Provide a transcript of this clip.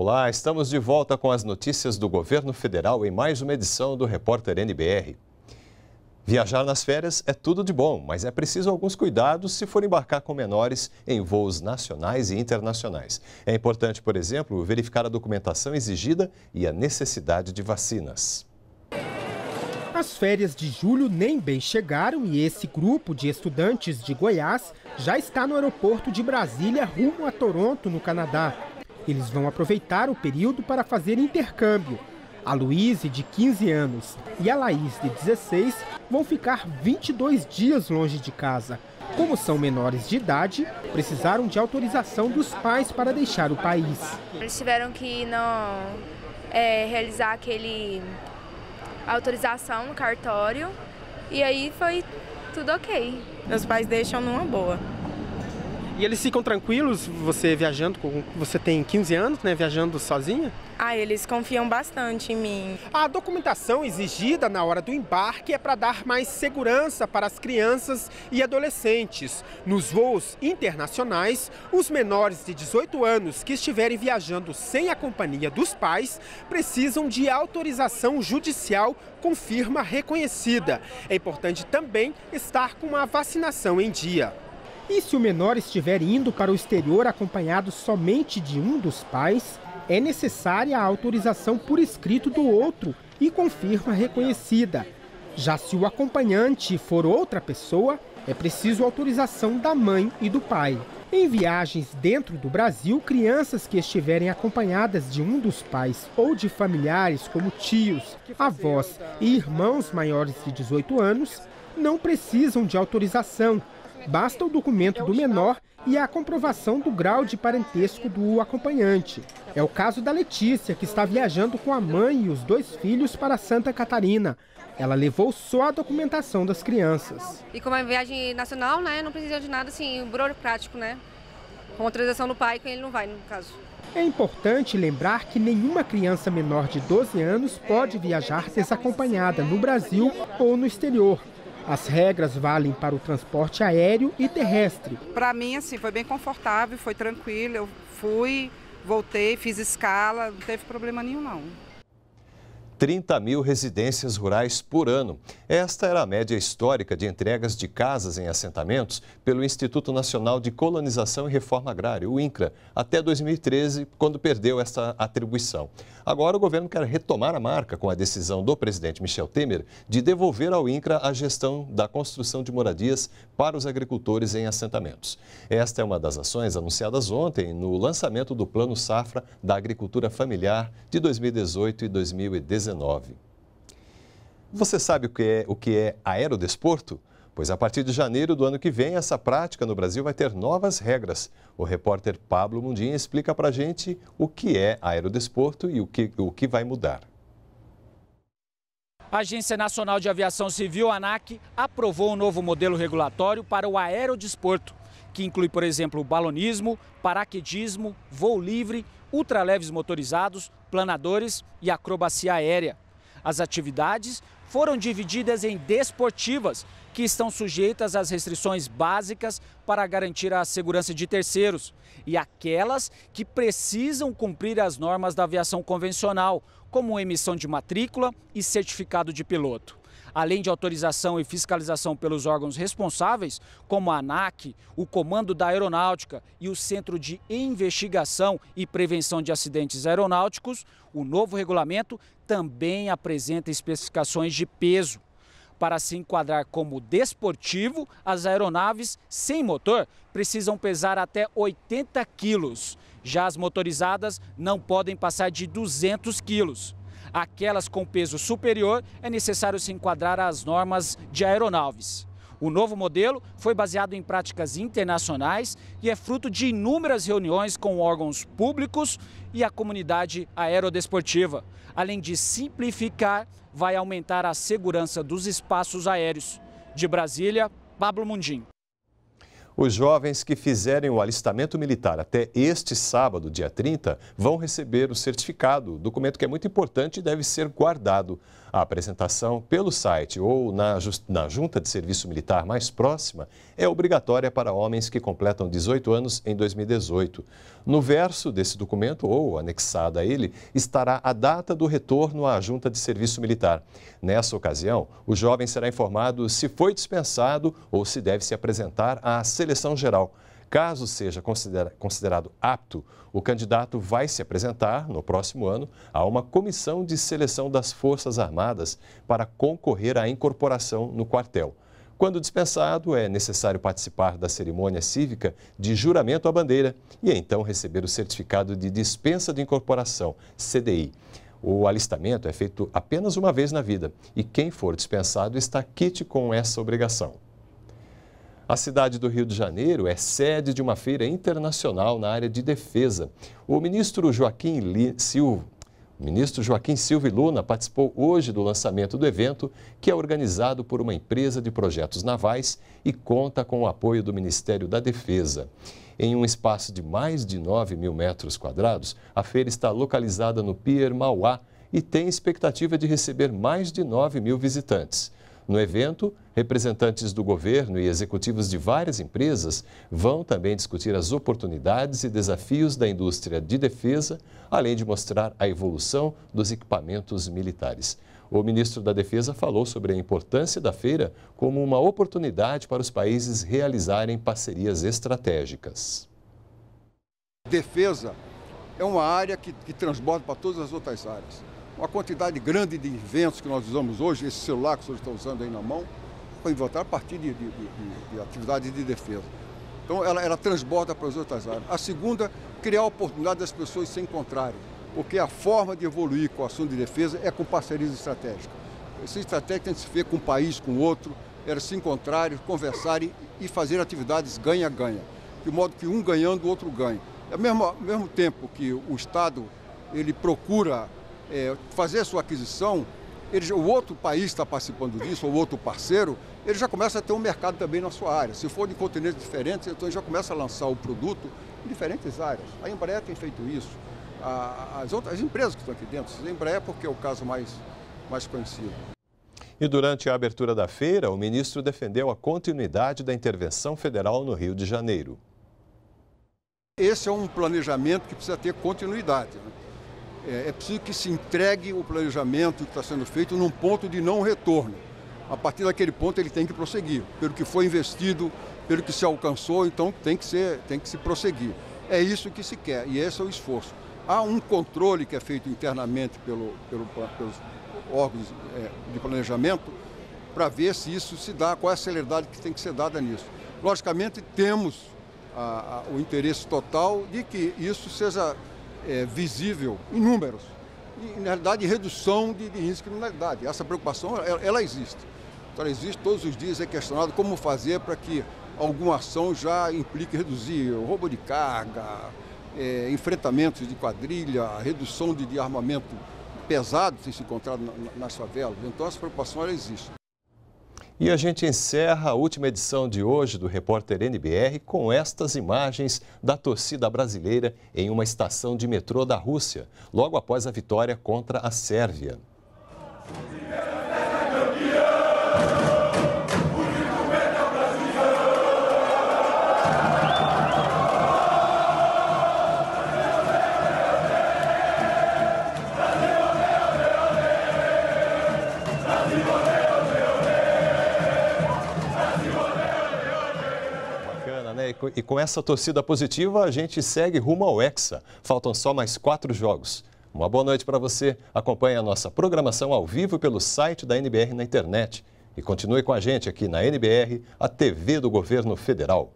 Olá, estamos de volta com as notícias do governo federal em mais uma edição do Repórter NBR. Viajar nas férias é tudo de bom, mas é preciso alguns cuidados se for embarcar com menores em voos nacionais e internacionais. É importante, por exemplo, verificar a documentação exigida e a necessidade de vacinas. As férias de julho nem bem chegaram e esse grupo de estudantes de Goiás já está no aeroporto de Brasília, rumo a Toronto, no Canadá. Eles vão aproveitar o período para fazer intercâmbio. A Luíse, de 15 anos, e a Laís, de 16, vão ficar 22 dias longe de casa. Como são menores de idade, precisaram de autorização dos pais para deixar o país. Eles tiveram que não é, realizar aquele autorização no cartório e aí foi tudo ok. Meus pais deixam numa boa. E eles ficam tranquilos, você viajando, com, você tem 15 anos, né, viajando sozinha? Ah, eles confiam bastante em mim. A documentação exigida na hora do embarque é para dar mais segurança para as crianças e adolescentes. Nos voos internacionais, os menores de 18 anos que estiverem viajando sem a companhia dos pais precisam de autorização judicial com firma reconhecida. É importante também estar com a vacinação em dia. E se o menor estiver indo para o exterior acompanhado somente de um dos pais, é necessária a autorização por escrito do outro e com firma reconhecida. Já se o acompanhante for outra pessoa, é preciso autorização da mãe e do pai. Em viagens dentro do Brasil, crianças que estiverem acompanhadas de um dos pais ou de familiares, como tios, avós e irmãos maiores de 18 anos, não precisam de autorização, basta o documento do menor e a comprovação do grau de parentesco do acompanhante. É o caso da Letícia, que está viajando com a mãe e os dois filhos para Santa Catarina. Ela levou só a documentação das crianças. E como é viagem nacional, né, não precisa de nada assim, burocrático, né? Com autorização do pai, que ele não vai, no caso. É importante lembrar que nenhuma criança menor de 12 anos pode viajar desacompanhada no Brasil ou no exterior. As regras valem para o transporte aéreo e terrestre. Para mim, assim, foi bem confortável, foi tranquilo. Eu fui, voltei, fiz escala, não teve problema nenhum, não. 30 mil residências rurais por ano. Esta era a média histórica de entregas de casas em assentamentos pelo Instituto Nacional de Colonização e Reforma Agrária, o INCRA, até 2013, quando perdeu essa atribuição. Agora o governo quer retomar a marca com a decisão do presidente Michel Temer de devolver ao INCRA a gestão da construção de moradias para os agricultores em assentamentos. Esta é uma das ações anunciadas ontem no lançamento do Plano Safra da Agricultura Familiar de 2018 e 2019. Você sabe o que é, o que é aerodesporto? Pois a partir de janeiro do ano que vem, essa prática no Brasil vai ter novas regras. O repórter Pablo Mundim explica para gente o que é aerodesporto e o que, o que vai mudar. A Agência Nacional de Aviação Civil, ANAC, aprovou um novo modelo regulatório para o aerodesporto, que inclui, por exemplo, balonismo, paraquedismo, voo livre, ultraleves motorizados, planadores e acrobacia aérea. As atividades foram divididas em desportivas, que estão sujeitas às restrições básicas para garantir a segurança de terceiros, e aquelas que precisam cumprir as normas da aviação convencional, como emissão de matrícula e certificado de piloto. Além de autorização e fiscalização pelos órgãos responsáveis, como a ANAC, o Comando da Aeronáutica e o Centro de Investigação e Prevenção de Acidentes Aeronáuticos, o novo regulamento também apresenta especificações de peso. Para se enquadrar como desportivo, as aeronaves sem motor precisam pesar até 80 quilos. Já as motorizadas não podem passar de 200 quilos. Aquelas com peso superior é necessário se enquadrar às normas de aeronaves. O novo modelo foi baseado em práticas internacionais e é fruto de inúmeras reuniões com órgãos públicos e a comunidade aerodesportiva, além de simplificar vai aumentar a segurança dos espaços aéreos. De Brasília, Pablo Mundim. Os jovens que fizerem o alistamento militar até este sábado, dia 30, vão receber o certificado, documento que é muito importante e deve ser guardado. A apresentação pelo site ou na, na junta de serviço militar mais próxima é obrigatória para homens que completam 18 anos em 2018. No verso desse documento ou anexada a ele estará a data do retorno à junta de serviço militar. Nessa ocasião, o jovem será informado se foi dispensado ou se deve se apresentar à seleção geral. Caso seja considera considerado apto, o candidato vai se apresentar, no próximo ano, a uma comissão de seleção das Forças Armadas para concorrer à incorporação no quartel. Quando dispensado, é necessário participar da cerimônia cívica de juramento à bandeira e então receber o certificado de dispensa de incorporação, CDI. O alistamento é feito apenas uma vez na vida e quem for dispensado está quite com essa obrigação. A cidade do Rio de Janeiro é sede de uma feira internacional na área de defesa. O ministro Joaquim Li Silva, o ministro Joaquim Silva Luna participou hoje do lançamento do evento, que é organizado por uma empresa de projetos navais e conta com o apoio do Ministério da Defesa. Em um espaço de mais de 9 mil metros quadrados, a feira está localizada no Pier Mauá e tem expectativa de receber mais de 9 mil visitantes. No evento, representantes do governo e executivos de várias empresas vão também discutir as oportunidades e desafios da indústria de defesa, além de mostrar a evolução dos equipamentos militares. O ministro da Defesa falou sobre a importância da feira como uma oportunidade para os países realizarem parcerias estratégicas. Defesa é uma área que, que transborda para todas as outras áreas uma quantidade grande de inventos que nós usamos hoje, esse celular que vocês estão usando aí na mão, foi inventar a partir de, de, de, de atividades de defesa. Então ela, ela transborda para as outras áreas. A segunda, criar a oportunidade das pessoas se encontrarem, porque a forma de evoluir com o assunto de defesa é com parcerias estratégicas. Essa é estratégia tem que se ver com um país, com outro, era se encontrarem, conversarem e fazer atividades ganha-ganha, de modo que um ganhando, o outro ganha. É ao mesmo, ao mesmo tempo que o Estado ele procura é, fazer a sua aquisição, ele, o outro país está participando disso, ou outro parceiro, ele já começa a ter um mercado também na sua área. Se for de continentes diferentes, então ele já começa a lançar o produto em diferentes áreas. A Embraer tem feito isso. A, as outras as empresas que estão aqui dentro, a Embraer porque é o caso mais, mais conhecido. E durante a abertura da feira, o ministro defendeu a continuidade da intervenção federal no Rio de Janeiro. Esse é um planejamento que precisa ter continuidade. Né? É, é, preciso que se entregue o planejamento que está sendo feito num ponto de não retorno. A partir daquele ponto ele tem que prosseguir. Pelo que foi investido, pelo que se alcançou, então tem que, ser, tem que se prosseguir. É isso que se quer e esse é o esforço. Há um controle que é feito internamente pelo, pelo pelos órgãos é, de planejamento para ver se isso se dá, qual é a celeridade que tem que ser dada nisso. Logicamente, temos a, a, o interesse total de que isso seja é, visível em números. E, na realidade, redução de, de índice de criminalidade. Essa preocupação, ela, ela existe. Então, ela existe todos os dias, é questionado como fazer para que alguma ação já implique reduzir o roubo de carga, é, enfrentamentos de quadrilha, redução de, de armamento pesado que tem se encontrado na, nas favelas. Então, essa preocupação, ela existe. E a gente encerra a última edição de hoje do Repórter NBR com estas imagens da torcida brasileira em uma estação de metrô da Rússia, logo após a vitória contra a Sérvia. e com essa torcida positiva, a gente segue rumo ao Hexa. Faltam só mais quatro jogos. Uma boa noite para você. Acompanhe a nossa programação ao vivo pelo site da NBR na internet. E continue com a gente aqui na NBR, a TV do Governo Federal.